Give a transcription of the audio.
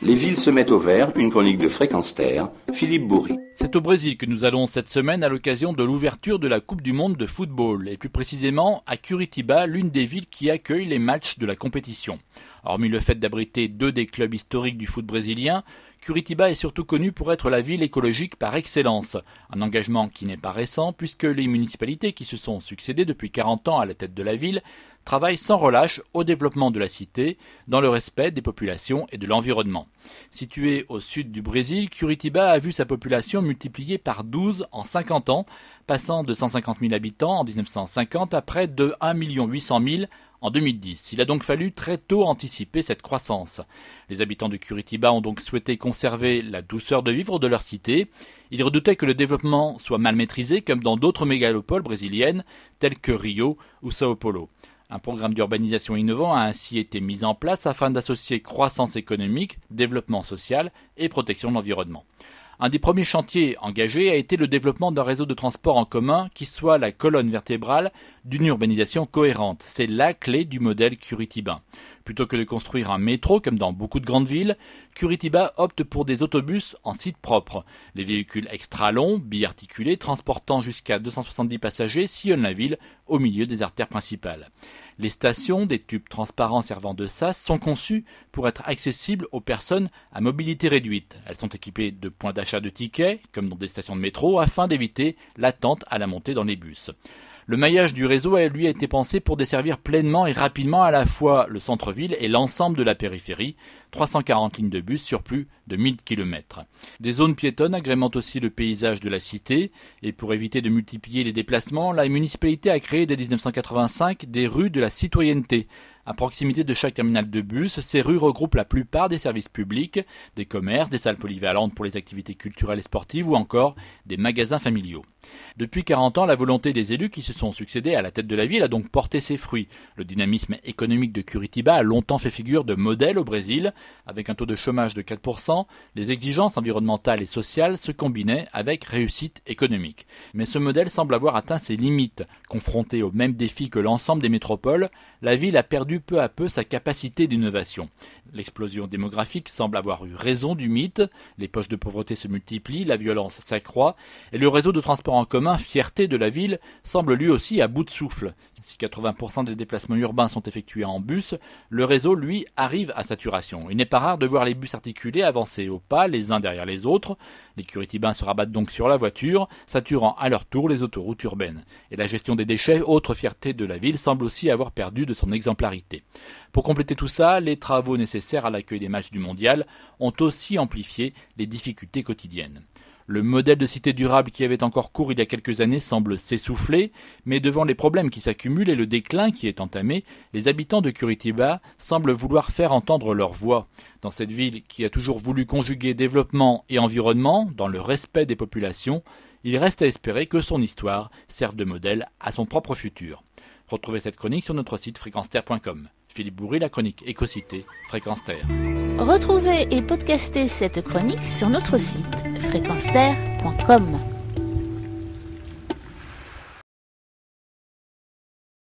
Les villes se mettent au vert, une chronique de Fréquence Terre, Philippe Bourri. C'est au Brésil que nous allons cette semaine à l'occasion de l'ouverture de la Coupe du Monde de football, et plus précisément à Curitiba, l'une des villes qui accueille les matchs de la compétition. Hormis le fait d'abriter deux des clubs historiques du foot brésilien, Curitiba est surtout connue pour être la ville écologique par excellence, un engagement qui n'est pas récent puisque les municipalités qui se sont succédé depuis 40 ans à la tête de la ville travaille sans relâche au développement de la cité, dans le respect des populations et de l'environnement. Située au sud du Brésil, Curitiba a vu sa population multiplier par 12 en 50 ans, passant de 150 000 habitants en 1950 à près de 1 800 000 en 2010. Il a donc fallu très tôt anticiper cette croissance. Les habitants de Curitiba ont donc souhaité conserver la douceur de vivre de leur cité. Ils redoutaient que le développement soit mal maîtrisé comme dans d'autres mégalopoles brésiliennes telles que Rio ou Sao Paulo. Un programme d'urbanisation innovant a ainsi été mis en place afin d'associer croissance économique, développement social et protection de l'environnement. Un des premiers chantiers engagés a été le développement d'un réseau de transport en commun qui soit la colonne vertébrale d'une urbanisation cohérente. C'est la clé du modèle Curitibain. Plutôt que de construire un métro comme dans beaucoup de grandes villes, Curitiba opte pour des autobus en site propre. Les véhicules extra longs, biarticulés, transportant jusqu'à 270 passagers sillonnent la ville au milieu des artères principales. Les stations, des tubes transparents servant de sas, sont conçues pour être accessibles aux personnes à mobilité réduite. Elles sont équipées de points d'achat de tickets, comme dans des stations de métro, afin d'éviter l'attente à la montée dans les bus. Le maillage du réseau a lui été pensé pour desservir pleinement et rapidement à la fois le centre-ville et l'ensemble de la périphérie, 340 lignes de bus sur plus de 1000 km. Des zones piétonnes agrémentent aussi le paysage de la cité, et pour éviter de multiplier les déplacements, la municipalité a créé dès 1985 des rues de la citoyenneté, à proximité de chaque terminal de bus, ces rues regroupent la plupart des services publics, des commerces, des salles polyvalentes pour les activités culturelles et sportives ou encore des magasins familiaux. Depuis 40 ans, la volonté des élus qui se sont succédés à la tête de la ville a donc porté ses fruits. Le dynamisme économique de Curitiba a longtemps fait figure de modèle au Brésil. Avec un taux de chômage de 4%, les exigences environnementales et sociales se combinaient avec réussite économique. Mais ce modèle semble avoir atteint ses limites. Confrontée aux mêmes défis que l'ensemble des métropoles, la ville a perdu peu à peu sa capacité d'innovation. L'explosion démographique semble avoir eu raison du mythe, les poches de pauvreté se multiplient, la violence s'accroît, et le réseau de transport en commun, fierté de la ville, semble lui aussi à bout de souffle. Si 80% des déplacements urbains sont effectués en bus, le réseau, lui, arrive à saturation. Il n'est pas rare de voir les bus articulés avancer au pas les uns derrière les autres, les curitibains se rabattent donc sur la voiture, saturant à leur tour les autoroutes urbaines. Et la gestion des déchets, autre fierté de la ville, semble aussi avoir perdu de son exemplarité. Pour compléter tout ça, les travaux nécessaires à l'accueil des matchs du mondial ont aussi amplifié les difficultés quotidiennes. Le modèle de cité durable qui avait encore cours il y a quelques années semble s'essouffler, mais devant les problèmes qui s'accumulent et le déclin qui est entamé, les habitants de Curitiba semblent vouloir faire entendre leur voix. Dans cette ville qui a toujours voulu conjuguer développement et environnement, dans le respect des populations, il reste à espérer que son histoire serve de modèle à son propre futur. Retrouvez cette chronique sur notre site fréquenceterre.com. Philippe Bourri, la chronique Écocité, Fréquence Terre. Retrouvez et podcastez cette chronique sur notre site fréquenceterre.com.